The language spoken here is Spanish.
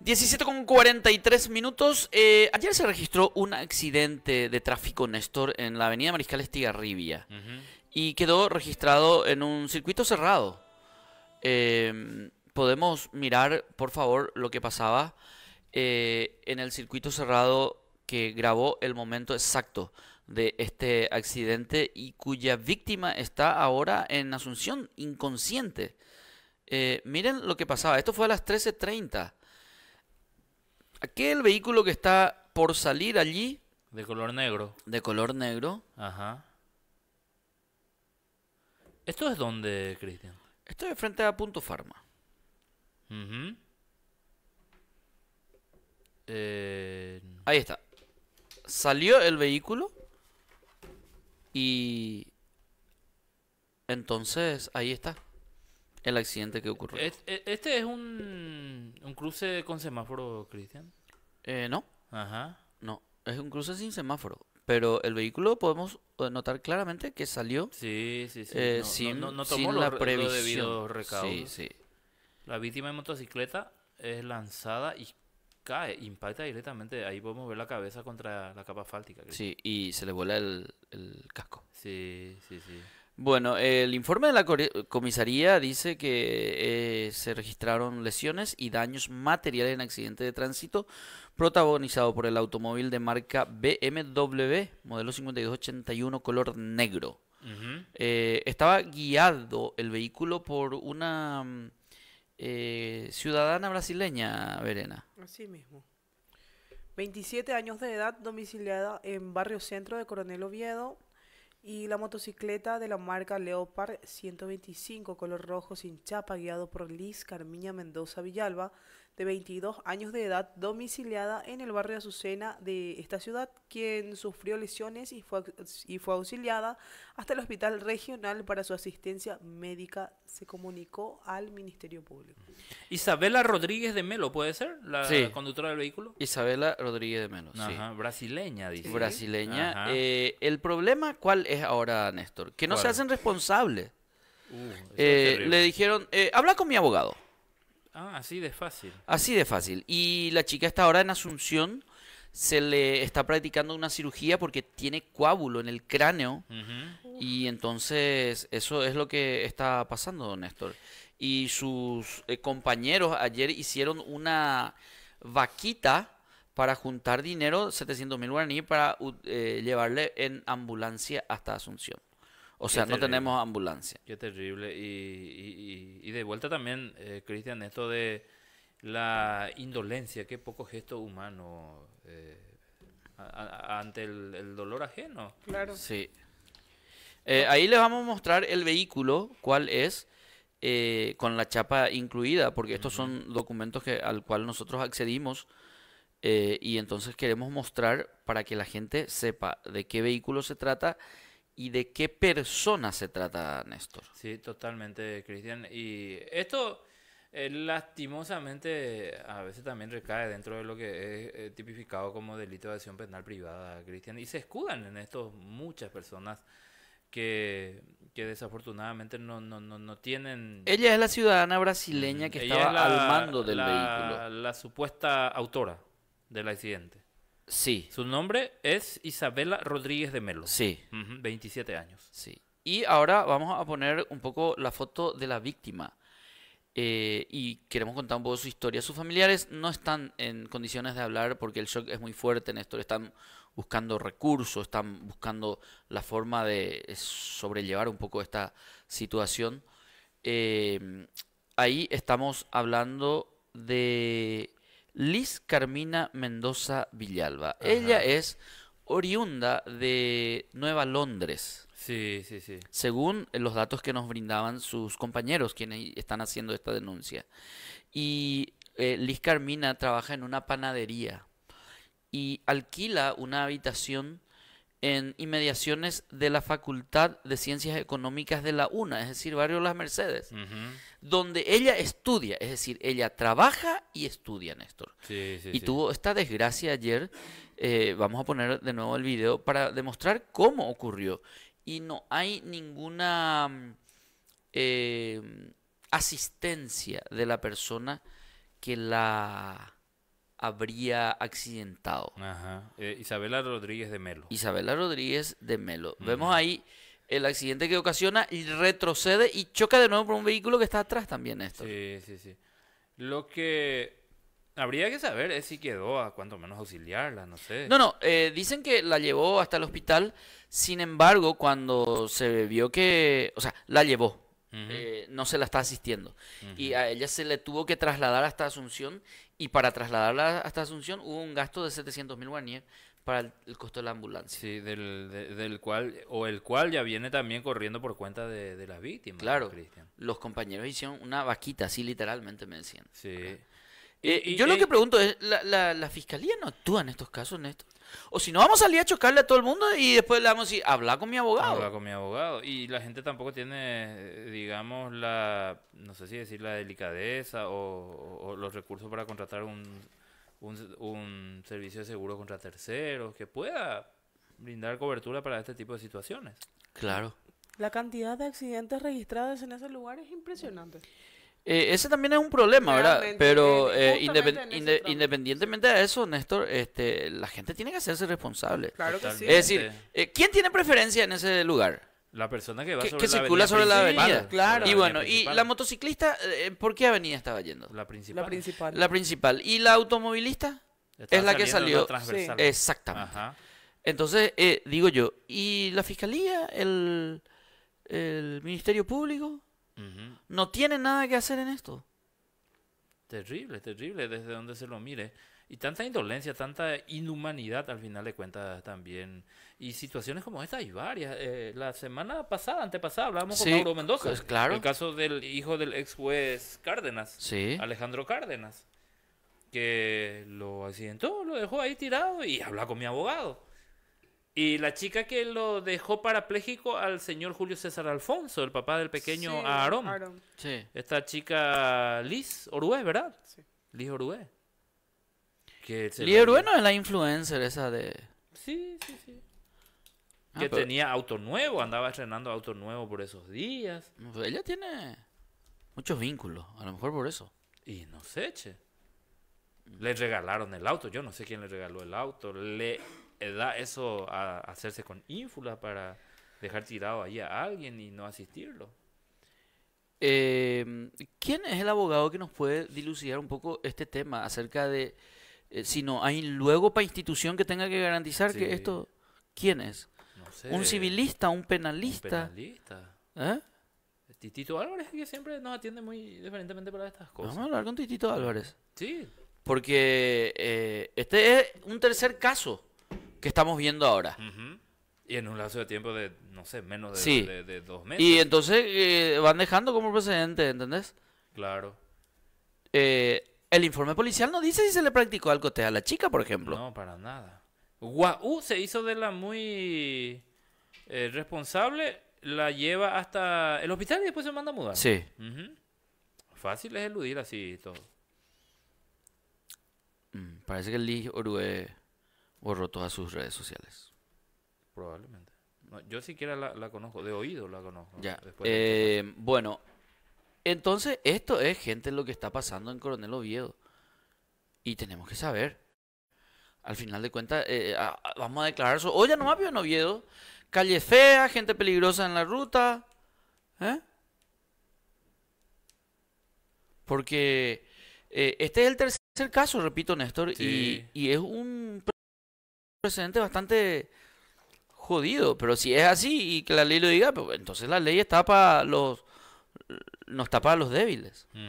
17 con 43 minutos. Eh, ayer se registró un accidente de tráfico, Néstor, en la avenida Mariscal Estigarribia. Y quedó registrado en un circuito cerrado. Eh, podemos mirar, por favor, lo que pasaba eh, en el circuito cerrado que grabó el momento exacto de este accidente y cuya víctima está ahora en Asunción, inconsciente. miren lo que pasaba. Esto fue a las 13.30 Aquel vehículo que está por salir allí. De color negro. De color negro. Ajá. ¿Esto es dónde, Cristian? Esto es frente a Punto Farma. Eh, ahí está. Salió el vehículo. Y. Entonces, ahí está el accidente que ocurrió. E, ¿Este, es un, cruce con semáforo, Cristian? Eh, no. Ajá. No, es un cruce sin semáforo. Pero el vehículo podemos eh, notar claramente que salió sí, sí, sí. Eh, no, sin, tomó la previsión. Sí, sí. La víctima en motocicleta es lanzada y cae, impacta directamente. Ahí podemos ver la cabeza contra la capa fáltica Sí, y se le vuela el, el casco. Sí, sí, sí. Bueno, el informe de la comisaría dice que eh, se registraron lesiones y daños materiales en accidente de tránsito protagonizado por el automóvil de marca BMW, modelo 5281, color negro. Eh, estaba guiado el vehículo por una mm, eh, ciudadana brasileña, Verena. Así mismo. 27 años de edad, domiciliada en Barrio Centro de Coronel Oviedo, y la motocicleta de la marca Leopard 125 color rojo sin chapa guiado por Liz Carmiña Mendoza Villalba de 22 años de edad, domiciliada en el barrio Azucena de esta ciudad, quien sufrió lesiones y fue, y fue auxiliada hasta el hospital regional para su asistencia médica, se comunicó al Ministerio Público. Isabela Rodríguez de Melo, ¿puede ser la conductora del vehículo? Isabela Rodríguez de Melo, Brasileña, dice. Brasileña. Eh, el problema, ¿cuál es ahora, Néstor? Que no se hacen responsables. Uh, eh, le dijeron, eh, habla con mi abogado. Ah, así de fácil. Así de fácil. Y la chica está ahora en Asunción, se le está practicando una cirugía porque tiene coágulo en el cráneo. Y entonces eso es lo que está pasando, don Néstor. Y sus eh, compañeros ayer hicieron una vaquita para juntar dinero, 700 mil guaraníes, para eh, llevarle en ambulancia hasta Asunción. O sea, no tenemos ambulancia. Qué terrible. Y, de vuelta también, eh, Cristian, esto de la indolencia, qué poco gesto humano eh, ante el, dolor ajeno. Claro. Sí. Eh, ahí les vamos a mostrar el vehículo, cuál es, con la chapa incluida, porque estos son documentos que, al cual nosotros accedimos. y entonces queremos mostrar para que la gente sepa de qué vehículo se trata y de qué persona se trata Néstor. Sí, totalmente, Cristian. Y esto eh, lastimosamente a veces también recae dentro de lo que es eh, tipificado como delito de acción penal privada, Cristian. Y se escudan en esto muchas personas que, que desafortunadamente no, no, no, tienen... Ella es la ciudadana brasileña que estaba al mando del la, vehículo. La supuesta autora del accidente. Sí. Su nombre es Isabela Rodríguez de Melo. Sí. 27 años. Sí. Y ahora vamos a poner un poco la foto de la víctima. Eh, y queremos contar un poco su historia. Sus familiares no están en condiciones de hablar porque el shock es muy fuerte, Néstor. Están buscando recursos, están buscando la forma de sobrellevar un poco esta situación. Eh, ahí estamos hablando de Liz Carmina Mendoza Villalba. Ella es oriunda de Nueva Londres. Sí, sí, sí. Según los datos que nos brindaban sus compañeros quienes están haciendo esta denuncia. Y eh, Liz Carmina trabaja en una panadería y alquila una habitación en inmediaciones de la Facultad de Ciencias Económicas de la UNA, es decir, Barrio Las Mercedes donde ella estudia, es decir, ella trabaja y estudia, Néstor. Sí, sí, y tuvo esta desgracia ayer, eh, vamos a poner de nuevo el video para demostrar cómo ocurrió. Y no hay ninguna mm, eh, asistencia de la persona que la habría accidentado. Eh, Isabela Rodríguez de Melo. Isabela Rodríguez de Melo. Vemos ahí el accidente que ocasiona y retrocede y choca de nuevo por un vehículo que está atrás también esto. Sí, sí, sí. Lo que habría que saber es si quedó a cuanto menos auxiliarla, no sé. No, no, eh, dicen que la llevó hasta el hospital, sin embargo, cuando se vio que, o sea, la llevó, eh, no se la está asistiendo. Y a ella se le tuvo que trasladar hasta Asunción y para trasladarla hasta Asunción hubo un gasto de 700 mil guaraníes, para el, costo de la ambulancia. Sí, del, del, cual, o el cual ya viene también corriendo por cuenta de, de las víctimas. Claro, los compañeros hicieron una vaquita, así literalmente me decían. Sí. Eh, y, yo lo que pregunto es, ¿la, ¿la, fiscalía no actúa en estos casos, Néstor? O si no, vamos a salir a chocarle a todo el mundo y después le vamos a decir, habla con mi abogado. Habla con mi abogado. Y la gente tampoco tiene, digamos, la, no sé si decir la delicadeza o los recursos para contratar un un, servicio de seguro contra terceros que pueda brindar cobertura para este tipo de situaciones. Claro. La cantidad de accidentes registrados en ese lugar es impresionante. Eh, ese también es un problema, ¿verdad? Pero eh, eh, independientemente de eso, Néstor, este, la gente tiene que hacerse responsable. Claro que sí. Es decir, ¿quién tiene preferencia en ese lugar? La persona que va que, sobre, que circula sobre la avenida. Claro. Y bueno, y la motociclista, eh, ¿por qué avenida estaba yendo? La principal. La principal. La principal. ¿Y la automovilista? es la que salió. Exactamente. Entonces, eh, digo yo, ¿y la fiscalía, el, Ministerio Público, no tiene nada que hacer en esto? Terrible, terrible, desde donde se lo mire y tanta indolencia, tanta inhumanidad al final de cuentas también. Y situaciones como esta hay varias. Eh, la semana pasada, antepasada, hablábamos con Mauro Mendoza. Pues, claro. El caso del hijo del ex juez Cárdenas, Alejandro Cárdenas, que lo accidentó, lo dejó ahí tirado y habla con mi abogado. Y la chica que lo dejó parapléjico al señor Julio César Alfonso, el papá del pequeño Aarón. Sí. Esta chica Liz Orué, ¿verdad? Sí. Liz Orué. Que bueno, es la influencer esa de... Sí, sí, sí. que ah, tenía auto nuevo, andaba estrenando auto nuevo por esos días. ella tiene muchos vínculos, a lo mejor por eso. Y no sé, che. Le regalaron el auto, yo no sé quién le regaló el auto. Le da eso a hacerse con ínfula para dejar tirado ahí a alguien y no asistirlo. Em, ¿Quién es el abogado que nos puede dilucidar un poco este tema acerca de eh, sino hay luego para institución que tenga que garantizar que esto, ¿quién es? No sé. ¿Un civilista, un penalista? ¿Un penalista? ¿Eh? Titito Álvarez que siempre nos atiende muy diferentemente para estas cosas. Vamos a hablar con Titito Álvarez. Sí. Porque eh, este es un tercer caso que estamos viendo ahora. Y en un lazo de tiempo de, no sé, menos de, dos meses. Y entonces eh, van dejando como precedente, ¿entendés? Claro. Eh, el informe policial no dice si se le practicó algo a la chica, por ejemplo. No, para nada. Guau se hizo de la muy eh, responsable, la lleva hasta el hospital y después se manda a mudar. Sí. Fácil es eludir así todo. Mm, parece que Lee Orue borró todas sus redes sociales. Probablemente. yo siquiera la, conozco, de oído la conozco. Ya. Eh, bueno, entonces, esto es, gente, lo que está pasando en Coronel Oviedo. Y tenemos que saber. Al final de cuentas, eh, eh, vamos a declarar eso. Oye, no más pues, en Oviedo. Calle fea, gente peligrosa en la ruta. ¿Eh? Porque este es el tercer caso, repito, Néstor. Y, y es un precedente bastante jodido. Pero si es así y que la ley lo diga, pues, entonces la ley está para los nos tapaba a los débiles. Mm.